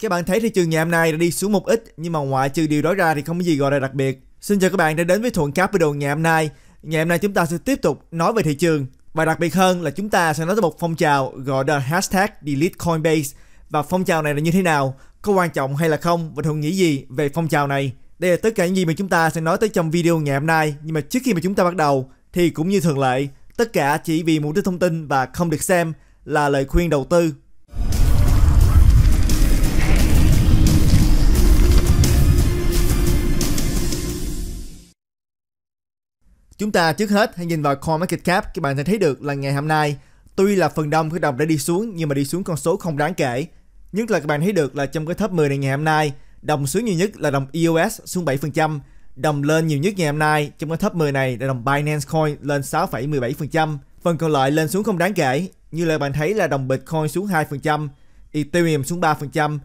Các bạn thấy thị trường ngày hôm nay đã đi xuống một ít nhưng mà ngoại trừ điều đó ra thì không có gì gọi là đặc biệt. Xin chào các bạn đã đến với Thuận video ngày hôm nay. Ngày hôm nay chúng ta sẽ tiếp tục nói về thị trường và đặc biệt hơn là chúng ta sẽ nói tới một phong trào gọi là hashtag delete Coinbase và phong trào này là như thế nào, có quan trọng hay là không và Thuận nghĩ gì về phong trào này. Đây là tất cả những gì mà chúng ta sẽ nói tới trong video ngày hôm nay. Nhưng mà trước khi mà chúng ta bắt đầu thì cũng như thường lệ, tất cả chỉ vì mục đích thông tin và không được xem là lời khuyên đầu tư Chúng ta trước hết hãy nhìn vào coin market cap các bạn sẽ thấy được là ngày hôm nay, tuy là phần đông khởi đồng đã đi xuống nhưng mà đi xuống con số không đáng kể. Nhất là các bạn thấy được là trong cái top 10 này ngày hôm nay, đồng xuống nhiều nhất là đồng EOS xuống 7%, đồng lên nhiều nhất ngày hôm nay trong cái top 10 này là đồng Binance Coin lên 6,17%, phần còn lại lên xuống không đáng kể, như là bạn thấy là đồng Bitcoin xuống 2%, Ethereum xuống 3%,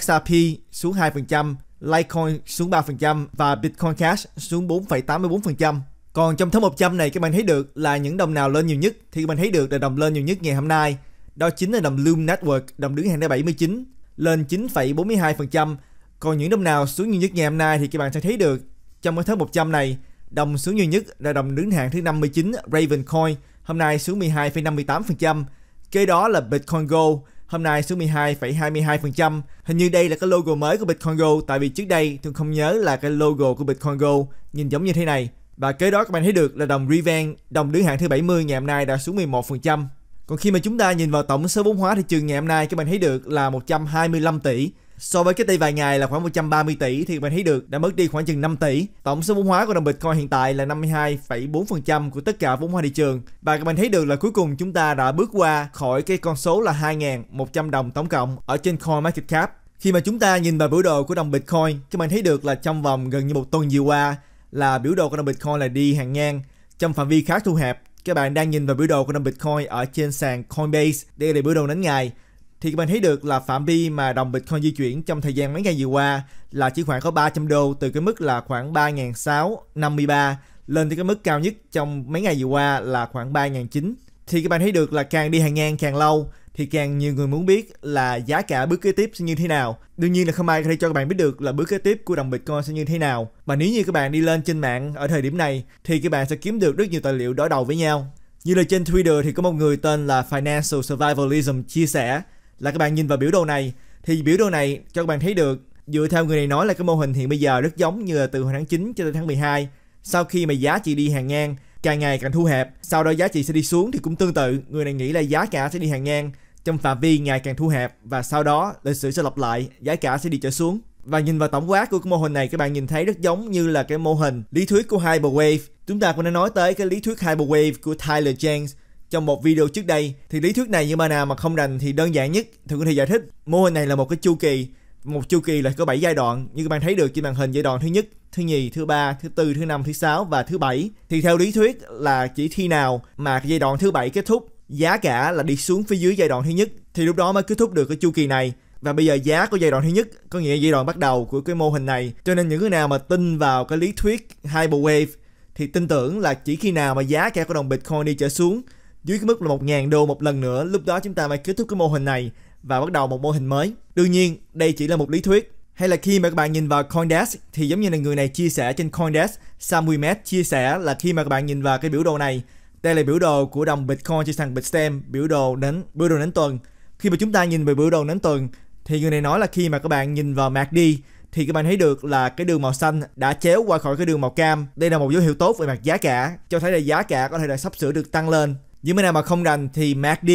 XRP xuống 2%, Litecoin xuống 3% và Bitcoin Cash xuống 4,84%. Còn trong top 100 này các bạn thấy được là những đồng nào lên nhiều nhất thì các bạn thấy được là đồng lên nhiều nhất ngày hôm nay. Đó chính là đồng Loom Network, đồng đứng hạng thứ 79, lên 9,42%. Còn những đồng nào xuống nhiều nhất ngày hôm nay thì các bạn sẽ thấy được trong cái top 100 này, đồng xuống nhiều nhất là đồng đứng hạng thứ 59 Raven Coin, hôm nay xuống 12,58%. Kế đó là Bitcoin Gold, hôm nay xuống 12,22%. Hình như đây là cái logo mới của Bitcoin Gold tại vì trước đây tôi không nhớ là cái logo của Bitcoin Gold nhìn giống như thế này. Và kế đó các bạn thấy được là đồng Riven, đồng đứng hạng thứ 70 ngày hôm nay đã xuống 11%. Còn khi mà chúng ta nhìn vào tổng số vốn hóa thị trường ngày hôm nay các bạn thấy được là 125 tỷ. So với cái tay vài ngày là khoảng 130 tỷ thì các bạn thấy được đã mất đi khoảng chừng 5 tỷ. Tổng số vốn hóa của đồng Bitcoin hiện tại là 52,4% của tất cả vốn hóa thị trường. Và các bạn thấy được là cuối cùng chúng ta đã bước qua khỏi cái con số là 2.100 đồng tổng cộng ở trên CoinMarketCap. Khi mà chúng ta nhìn vào biểu đồ của đồng Bitcoin, các bạn thấy được là trong vòng gần như một tuần vừa qua là biểu đồ của đồng Bitcoin là đi hàng ngang trong phạm vi khá thu hẹp. Các bạn đang nhìn vào biểu đồ của đồng Bitcoin ở trên sàn Coinbase, đây là biểu đồ đánh ngày. Thì các bạn thấy được là phạm vi mà đồng Bitcoin di chuyển trong thời gian mấy ngày vừa qua là chỉ khoảng có 300 đô từ cái mức là khoảng 3.653 lên tới cái mức cao nhất trong mấy ngày vừa qua là khoảng 3.900. Thì các bạn thấy được là càng đi hàng ngang càng lâu thì càng nhiều người muốn biết là giá cả bước kế tiếp sẽ như thế nào. Đương nhiên là không ai có thể cho các bạn biết được là bước kế tiếp của đồng Bitcoin sẽ như thế nào. Mà nếu như các bạn đi lên trên mạng ở thời điểm này thì các bạn sẽ kiếm được rất nhiều tài liệu đối đầu với nhau. Như là trên Twitter thì có một người tên là Financial Survivalism chia sẻ là các bạn nhìn vào biểu đồ này thì biểu đồ này cho các bạn thấy được dựa theo người này nói là cái mô hình hiện bây giờ rất giống như là từ tháng 9 cho tới tháng 12 sau khi mà giá trị đi hàng ngang càng ngày càng thu hẹp sau đó giá trị sẽ đi xuống thì cũng tương tự người này nghĩ là giá cả sẽ đi hàng ngang trong phạm vi ngày càng thu hẹp và sau đó lịch sử sẽ lặp lại, giá cả sẽ đi trở xuống. Và nhìn vào tổng quát của cái mô hình này các bạn nhìn thấy rất giống như là cái mô hình lý thuyết của Hyperwave. Chúng ta cũng đã nói tới cái lý thuyết Hyperwave của Tyler James trong một video trước đây thì lý thuyết này như bạn nào mà không rành thì đơn giản nhất thì có thể giải thích mô hình này là một cái chu kỳ một chu kỳ là có 7 giai đoạn như các bạn thấy được trên màn hình giai đoạn thứ nhất thứ nhì thứ ba thứ tư thứ năm thứ sáu và thứ bảy thì theo lý thuyết là chỉ khi nào mà giai đoạn thứ bảy kết thúc giá cả là đi xuống phía dưới giai đoạn thứ nhất thì lúc đó mới kết thúc được cái chu kỳ này và bây giờ giá của giai đoạn thứ nhất có nghĩa giai đoạn bắt đầu của cái mô hình này cho nên những người nào mà tin vào cái lý thuyết hyperwave thì tin tưởng là chỉ khi nào mà giá cả của đồng bitcoin đi trở xuống dưới cái mức là 1.000 đô một lần nữa lúc đó chúng ta mới kết thúc cái mô hình này và bắt đầu một mô hình mới đương nhiên đây chỉ là một lý thuyết hay là khi mà các bạn nhìn vào CoinDesk thì giống như là người này chia sẻ trên CoinDesk Sam Wimet chia sẻ là khi mà các bạn nhìn vào cái biểu đồ này đây là biểu đồ của đồng Bitcoin trên sàn Bitstamp, biểu đồ đến biểu đồ đến tuần. Khi mà chúng ta nhìn về biểu đồ đến tuần thì người này nói là khi mà các bạn nhìn vào MACD thì các bạn thấy được là cái đường màu xanh đã chéo qua khỏi cái đường màu cam. Đây là một dấu hiệu tốt về mặt giá cả, cho thấy là giá cả có thể là sắp sửa được tăng lên. Những bên nào mà không rành thì MACD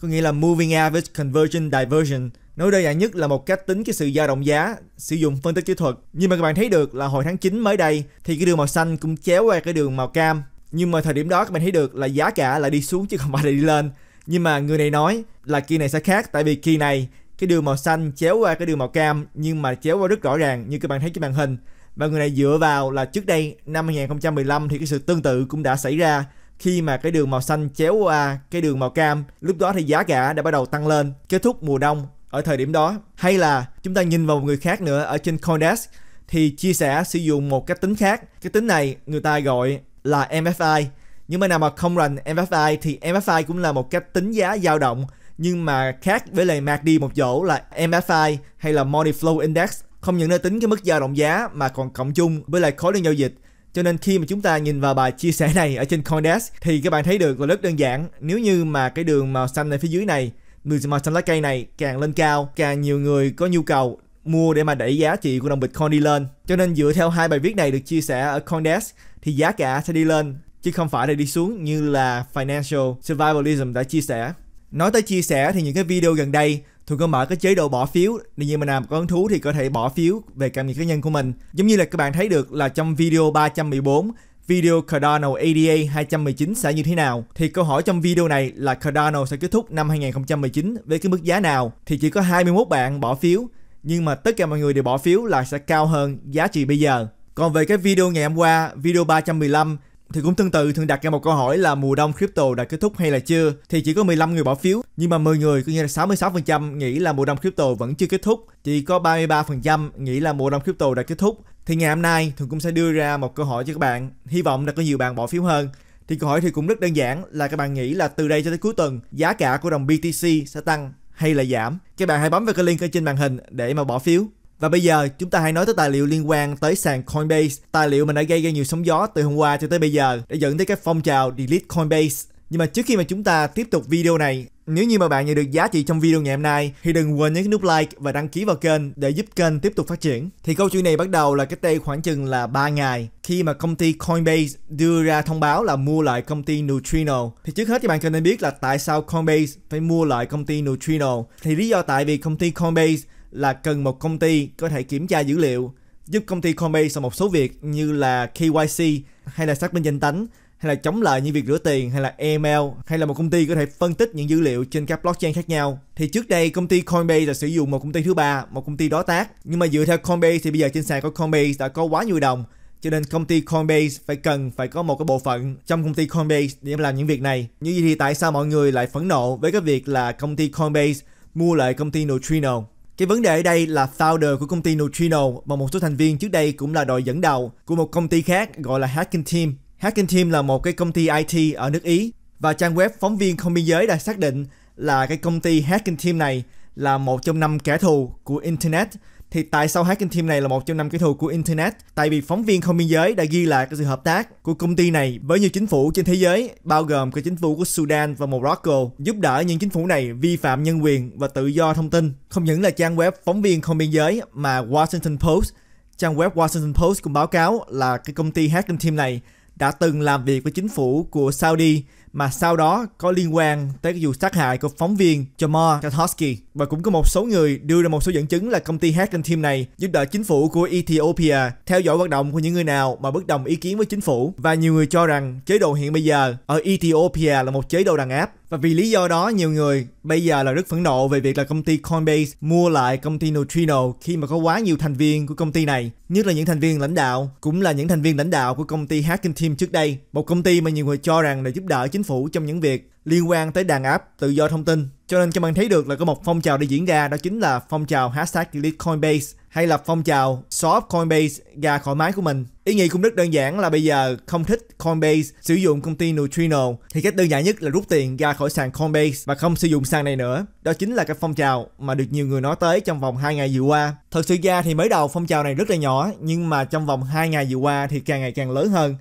có nghĩa là Moving Average Conversion Diversion Nói đơn giản nhất là một cách tính cái sự dao động giá sử dụng phân tích kỹ thuật. Nhưng mà các bạn thấy được là hồi tháng 9 mới đây thì cái đường màu xanh cũng chéo qua cái đường màu cam nhưng mà thời điểm đó các bạn thấy được là giá cả lại đi xuống chứ không phải là đi lên nhưng mà người này nói là kỳ này sẽ khác tại vì kỳ này cái đường màu xanh chéo qua cái đường màu cam nhưng mà chéo qua rất rõ ràng như các bạn thấy trên màn hình và người này dựa vào là trước đây năm 2015 thì cái sự tương tự cũng đã xảy ra khi mà cái đường màu xanh chéo qua cái đường màu cam lúc đó thì giá cả đã bắt đầu tăng lên kết thúc mùa đông ở thời điểm đó hay là chúng ta nhìn vào một người khác nữa ở trên CoinDesk thì chia sẻ sử dụng một cái tính khác cái tính này người ta gọi là MFI Nhưng mà nào mà không rành MFI thì MFI cũng là một cách tính giá dao động nhưng mà khác với lại MACD một chỗ là MFI hay là Money Flow Index không những nơi tính cái mức dao động giá mà còn cộng chung với lại khối lượng giao dịch cho nên khi mà chúng ta nhìn vào bài chia sẻ này ở trên Coindesk thì các bạn thấy được là rất đơn giản nếu như mà cái đường màu xanh này phía dưới này đường màu xanh lá cây này càng lên cao càng nhiều người có nhu cầu mua để mà đẩy giá trị của đồng Bitcoin đi lên. Cho nên dựa theo hai bài viết này được chia sẻ ở CoinDesk thì giá cả sẽ đi lên chứ không phải là đi xuống như là Financial Survivalism đã chia sẻ. Nói tới chia sẻ thì những cái video gần đây thường có mở cái chế độ bỏ phiếu nếu như mà nào có hứng thú thì có thể bỏ phiếu về cảm nhận cá nhân của mình. Giống như là các bạn thấy được là trong video 314 video Cardano ADA 219 sẽ như thế nào? Thì câu hỏi trong video này là Cardano sẽ kết thúc năm 2019 với cái mức giá nào? Thì chỉ có 21 bạn bỏ phiếu nhưng mà tất cả mọi người đều bỏ phiếu là sẽ cao hơn giá trị bây giờ. Còn về cái video ngày hôm qua, video 315 thì cũng tương tự thường đặt ra một câu hỏi là mùa đông crypto đã kết thúc hay là chưa thì chỉ có 15 người bỏ phiếu nhưng mà 10 người có như là 66% nghĩ là mùa đông crypto vẫn chưa kết thúc chỉ có 33% nghĩ là mùa đông crypto đã kết thúc thì ngày hôm nay thường cũng sẽ đưa ra một câu hỏi cho các bạn hy vọng là có nhiều bạn bỏ phiếu hơn thì câu hỏi thì cũng rất đơn giản là các bạn nghĩ là từ đây cho tới cuối tuần giá cả của đồng BTC sẽ tăng hay là giảm các bạn hãy bấm vào cái link ở trên màn hình để mà bỏ phiếu và bây giờ chúng ta hãy nói tới tài liệu liên quan tới sàn Coinbase tài liệu mình đã gây ra nhiều sóng gió từ hôm qua cho tới bây giờ để dẫn tới cái phong trào delete Coinbase nhưng mà trước khi mà chúng ta tiếp tục video này nếu như mà bạn nhận được giá trị trong video ngày hôm nay thì đừng quên nhấn nút like và đăng ký vào kênh để giúp kênh tiếp tục phát triển. Thì câu chuyện này bắt đầu là cách đây khoảng chừng là 3 ngày khi mà công ty Coinbase đưa ra thông báo là mua lại công ty Neutrino. Thì trước hết thì bạn cần nên biết là tại sao Coinbase phải mua lại công ty Neutrino. Thì lý do tại vì công ty Coinbase là cần một công ty có thể kiểm tra dữ liệu giúp công ty Coinbase một số việc như là KYC hay là xác minh danh tính hay là chống lại những việc rửa tiền hay là email hay là một công ty có thể phân tích những dữ liệu trên các blockchain khác nhau. Thì trước đây công ty Coinbase là sử dụng một công ty thứ ba, một công ty đối tác. Nhưng mà dựa theo Coinbase thì bây giờ trên sàn của Coinbase đã có quá nhiều đồng cho nên công ty Coinbase phải cần phải có một cái bộ phận trong công ty Coinbase để làm những việc này. Như vậy thì tại sao mọi người lại phẫn nộ với cái việc là công ty Coinbase mua lại công ty Neutrino? Cái vấn đề ở đây là founder của công ty Neutrino và một số thành viên trước đây cũng là đội dẫn đầu của một công ty khác gọi là Hacking Team Hacking Team là một cái công ty IT ở nước Ý và trang web phóng viên không biên giới đã xác định là cái công ty Hacking Team này là một trong năm kẻ thù của Internet. Thì tại sao Hacking Team này là một trong năm kẻ thù của Internet? Tại vì phóng viên không biên giới đã ghi lại cái sự hợp tác của công ty này với nhiều chính phủ trên thế giới, bao gồm cả chính phủ của Sudan và Morocco, giúp đỡ những chính phủ này vi phạm nhân quyền và tự do thông tin. Không những là trang web phóng viên không biên giới mà Washington Post, trang web Washington Post cũng báo cáo là cái công ty Hacking Team này đã từng làm việc với chính phủ của Saudi mà sau đó có liên quan tới cái vụ sát hại của phóng viên Jamal Khashoggi và cũng có một số người đưa ra một số dẫn chứng là công ty Hack Team này giúp đỡ chính phủ của Ethiopia theo dõi hoạt động của những người nào mà bất đồng ý kiến với chính phủ và nhiều người cho rằng chế độ hiện bây giờ ở Ethiopia là một chế độ đàn áp và vì lý do đó, nhiều người bây giờ là rất phẫn nộ về việc là công ty Coinbase mua lại công ty Neutrino khi mà có quá nhiều thành viên của công ty này, nhất là những thành viên lãnh đạo, cũng là những thành viên lãnh đạo của công ty Hacking Team trước đây, một công ty mà nhiều người cho rằng là giúp đỡ chính phủ trong những việc liên quan tới đàn áp tự do thông tin. Cho nên các bạn thấy được là có một phong trào đã diễn ra đó chính là phong trào hashtag delete Coinbase hay là phong trào xóa Coinbase ra khỏi máy của mình. Ý nghĩ cũng rất đơn giản là bây giờ không thích Coinbase sử dụng công ty Neutrino thì cách đơn giản nhất là rút tiền ra khỏi sàn Coinbase và không sử dụng sàn này nữa. Đó chính là cái phong trào mà được nhiều người nói tới trong vòng 2 ngày vừa qua. Thật sự ra thì mới đầu phong trào này rất là nhỏ nhưng mà trong vòng 2 ngày vừa qua thì càng ngày càng lớn hơn.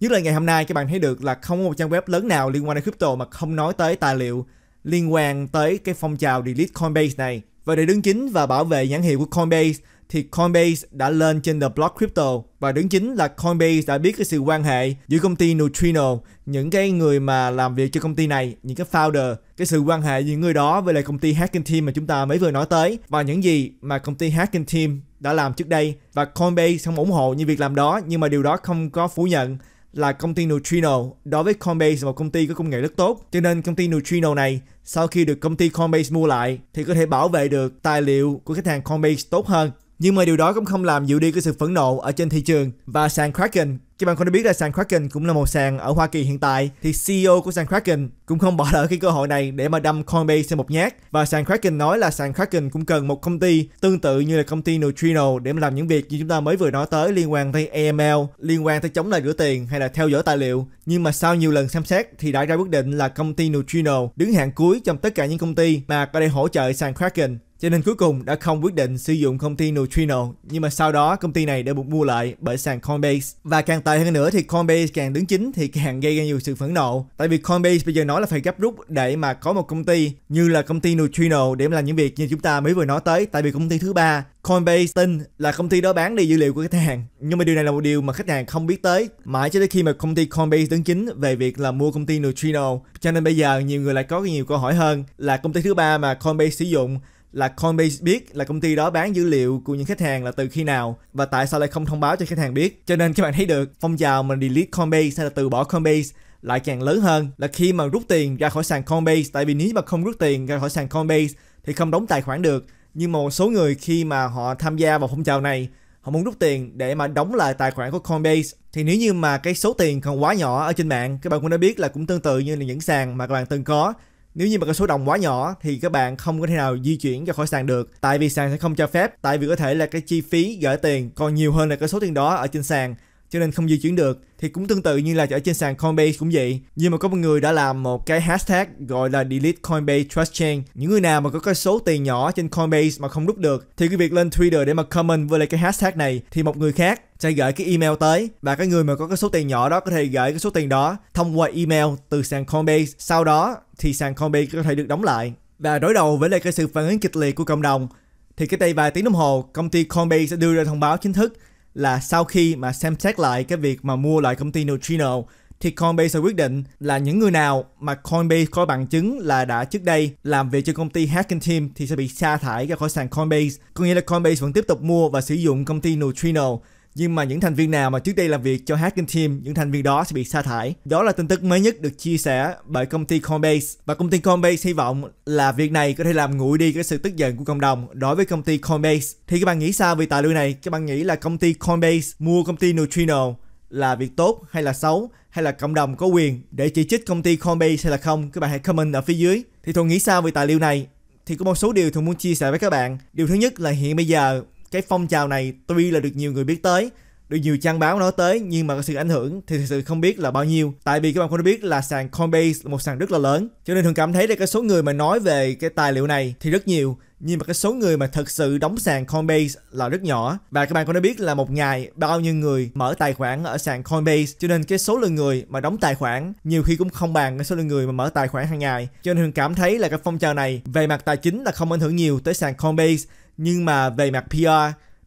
Nhất là ngày hôm nay các bạn thấy được là không có một trang web lớn nào liên quan đến crypto mà không nói tới tài liệu liên quan tới cái phong trào delete Coinbase này. Và để đứng chính và bảo vệ nhãn hiệu của Coinbase thì Coinbase đã lên trên The Block Crypto và đứng chính là Coinbase đã biết cái sự quan hệ giữa công ty Neutrino, những cái người mà làm việc cho công ty này, những cái founder, cái sự quan hệ giữa người đó với lại công ty Hacking Team mà chúng ta mới vừa nói tới và những gì mà công ty Hacking Team đã làm trước đây và Coinbase không ủng hộ như việc làm đó nhưng mà điều đó không có phủ nhận là công ty Neutrino đối với Coinbase là một công ty có công nghệ rất tốt cho nên công ty Neutrino này sau khi được công ty Coinbase mua lại thì có thể bảo vệ được tài liệu của khách hàng Coinbase tốt hơn nhưng mà điều đó cũng không làm dịu đi cái sự phẫn nộ ở trên thị trường và sàn Kraken các bạn có biết là sàn Kraken cũng là một sàn ở Hoa Kỳ hiện tại thì CEO của sàn Kraken cũng không bỏ lỡ cái cơ hội này để mà đâm Coinbase một nhát và sàn Kraken nói là sàn Kraken cũng cần một công ty tương tự như là công ty Neutrino để mà làm những việc như chúng ta mới vừa nói tới liên quan tới AML, liên quan tới chống lại rửa tiền hay là theo dõi tài liệu. Nhưng mà sau nhiều lần xem xét thì đã ra quyết định là công ty Neutrino đứng hạng cuối trong tất cả những công ty mà có thể hỗ trợ sàn Kraken cho nên cuối cùng đã không quyết định sử dụng công ty Neutrino nhưng mà sau đó công ty này đã buộc mua lại bởi sàn Coinbase và càng tệ hơn nữa thì Coinbase càng đứng chính thì càng gây ra nhiều sự phẫn nộ. Tại vì Coinbase bây giờ nói là phải gấp rút để mà có một công ty như là công ty Neutrino để làm những việc như chúng ta mới vừa nói tới. Tại vì công ty thứ ba Coinbase tin là công ty đó bán đi dữ liệu của khách hàng. Nhưng mà điều này là một điều mà khách hàng không biết tới. Mãi cho tới khi mà công ty Coinbase đứng chính về việc là mua công ty Neutrino. Cho nên bây giờ nhiều người lại có nhiều câu hỏi hơn là công ty thứ ba mà Coinbase sử dụng là Coinbase biết là công ty đó bán dữ liệu của những khách hàng là từ khi nào và tại sao lại không thông báo cho khách hàng biết. Cho nên các bạn thấy được phong trào mình delete Coinbase hay là từ bỏ Coinbase lại càng lớn hơn là khi mà rút tiền ra khỏi sàn Coinbase tại vì nếu mà không rút tiền ra khỏi sàn Coinbase thì không đóng tài khoản được nhưng mà một số người khi mà họ tham gia vào phong trào này họ muốn rút tiền để mà đóng lại tài khoản của Coinbase thì nếu như mà cái số tiền còn quá nhỏ ở trên mạng các bạn cũng đã biết là cũng tương tự như là những sàn mà các bạn từng có nếu như mà cái số đồng quá nhỏ thì các bạn không có thể nào di chuyển ra khỏi sàn được tại vì sàn sẽ không cho phép tại vì có thể là cái chi phí gửi tiền còn nhiều hơn là cái số tiền đó ở trên sàn cho nên không di chuyển được thì cũng tương tự như là ở trên sàn Coinbase cũng vậy nhưng mà có một người đã làm một cái hashtag gọi là delete Coinbase Trust Chain những người nào mà có cái số tiền nhỏ trên Coinbase mà không rút được thì cái việc lên Twitter để mà comment với lại cái hashtag này thì một người khác sẽ gửi cái email tới và cái người mà có cái số tiền nhỏ đó có thể gửi cái số tiền đó thông qua email từ sàn Coinbase sau đó thì sàn Coinbase có thể được đóng lại và đối đầu với lại cái sự phản ứng kịch liệt của cộng đồng thì cái đây vài tiếng đồng hồ công ty Coinbase sẽ đưa ra thông báo chính thức là sau khi mà xem xét lại cái việc mà mua lại công ty Neutrino thì Coinbase sẽ quyết định là những người nào mà Coinbase có bằng chứng là đã trước đây làm việc cho công ty Hacking Team thì sẽ bị sa thải ra khỏi sàn Coinbase. Có nghĩa là Coinbase vẫn tiếp tục mua và sử dụng công ty Neutrino nhưng mà những thành viên nào mà trước đây làm việc cho Hacking Team, những thành viên đó sẽ bị sa thải. Đó là tin tức mới nhất được chia sẻ bởi công ty Coinbase. Và công ty Coinbase hy vọng là việc này có thể làm nguội đi cái sự tức giận của cộng đồng đối với công ty Coinbase. Thì các bạn nghĩ sao về tài liệu này? Các bạn nghĩ là công ty Coinbase mua công ty Neutrino là việc tốt hay là xấu? hay là cộng đồng có quyền để chỉ trích công ty Coinbase hay là không các bạn hãy comment ở phía dưới thì thuận nghĩ sao về tài liệu này thì có một số điều thuận muốn chia sẻ với các bạn điều thứ nhất là hiện bây giờ cái phong trào này tuy là được nhiều người biết tới được nhiều trang báo nói tới nhưng mà có sự ảnh hưởng thì thực sự không biết là bao nhiêu tại vì các bạn không biết là sàn Coinbase là một sàn rất là lớn cho nên thường cảm thấy là cái số người mà nói về cái tài liệu này thì rất nhiều nhưng mà cái số người mà thực sự đóng sàn Coinbase là rất nhỏ và các bạn cũng đã biết là một ngày bao nhiêu người mở tài khoản ở sàn Coinbase cho nên cái số lượng người mà đóng tài khoản nhiều khi cũng không bằng cái số lượng người mà mở tài khoản hàng ngày cho nên cảm thấy là cái phong trào này về mặt tài chính là không ảnh hưởng nhiều tới sàn Coinbase nhưng mà về mặt PR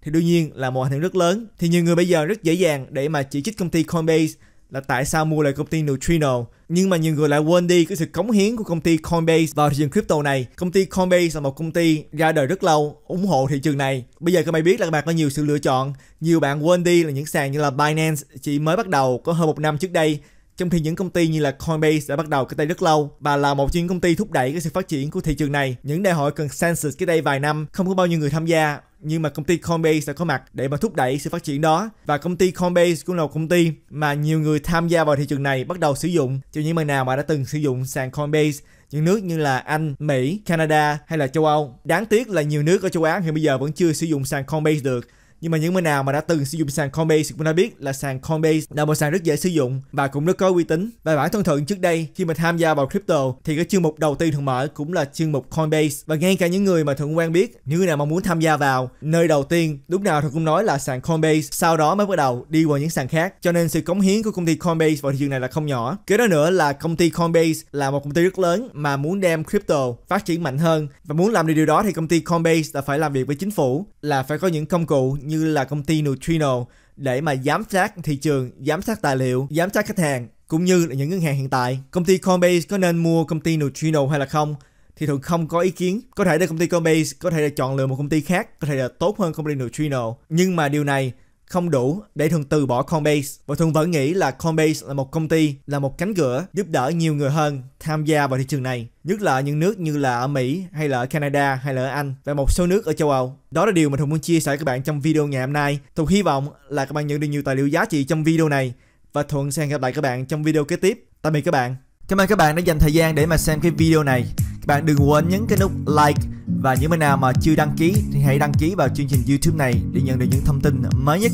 thì đương nhiên là một ảnh hưởng rất lớn. Thì nhiều người bây giờ rất dễ dàng để mà chỉ trích công ty Coinbase là tại sao mua lại công ty Neutrino nhưng mà nhiều người lại quên đi cái sự cống hiến của công ty Coinbase vào thị trường crypto này. Công ty Coinbase là một công ty ra đời rất lâu ủng hộ thị trường này. Bây giờ các bạn biết là các bạn có nhiều sự lựa chọn. Nhiều bạn quên đi là những sàn như là Binance chỉ mới bắt đầu có hơn một năm trước đây trong khi những công ty như là Coinbase đã bắt đầu cái tay rất lâu và là một trong những công ty thúc đẩy cái sự phát triển của thị trường này. Những đại hội consensus cái đây vài năm không có bao nhiêu người tham gia nhưng mà công ty Coinbase đã có mặt để mà thúc đẩy sự phát triển đó và công ty Coinbase cũng là một công ty mà nhiều người tham gia vào thị trường này bắt đầu sử dụng cho những người nào mà đã từng sử dụng sàn Coinbase những nước như là Anh, Mỹ, Canada hay là châu Âu. Đáng tiếc là nhiều nước ở châu Á hiện bây giờ vẫn chưa sử dụng sàn Coinbase được nhưng mà những người nào mà đã từng sử dụng sàn Coinbase cũng đã biết là sàn Coinbase là một sàn rất dễ sử dụng và cũng rất có uy tín và bản thân thượng trước đây khi mà tham gia vào crypto thì cái chương mục đầu tiên thường mở cũng là chương mục Coinbase và ngay cả những người mà thượng quen biết những người nào mà muốn tham gia vào nơi đầu tiên lúc nào thượng cũng nói là sàn Coinbase sau đó mới bắt đầu đi vào những sàn khác cho nên sự cống hiến của công ty Coinbase vào thị trường này là không nhỏ kế đó nữa là công ty Coinbase là một công ty rất lớn mà muốn đem crypto phát triển mạnh hơn và muốn làm được điều đó thì công ty Coinbase là phải làm việc với chính phủ là phải có những công cụ như là công ty Neutrino để mà giám sát thị trường, giám sát tài liệu, giám sát khách hàng cũng như là những ngân hàng hiện tại. Công ty Coinbase có nên mua công ty Neutrino hay là không? thì thường không có ý kiến. Có thể là công ty Coinbase có thể là chọn lựa một công ty khác, có thể là tốt hơn công ty Neutrino. Nhưng mà điều này không đủ để Thường từ bỏ Coinbase. Và Thường vẫn nghĩ là Coinbase là một công ty, là một cánh cửa giúp đỡ nhiều người hơn tham gia vào thị trường này. Nhất là ở những nước như là ở Mỹ, hay là ở Canada, hay là ở Anh và một số nước ở châu Âu. Đó là điều mà Thường muốn chia sẻ với các bạn trong video ngày hôm nay. Thường hy vọng là các bạn nhận được nhiều tài liệu giá trị trong video này. Và Thuận sẽ gặp lại các bạn trong video kế tiếp. Tạm biệt các bạn. Cảm ơn các bạn đã dành thời gian để mà xem cái video này. Bạn đừng quên nhấn cái nút like và những bạn nào mà chưa đăng ký thì hãy đăng ký vào chương trình YouTube này để nhận được những thông tin mới nhất.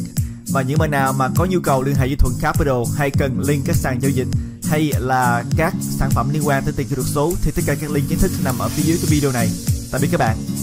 Và những bạn nào mà có nhu cầu liên hệ với Thuận Capital hay cần link các sàn giao dịch hay là các sản phẩm liên quan tới tiền kỹ thuật số thì tất cả các link chính thức nằm ở phía dưới cái video này. Tạm biệt các bạn.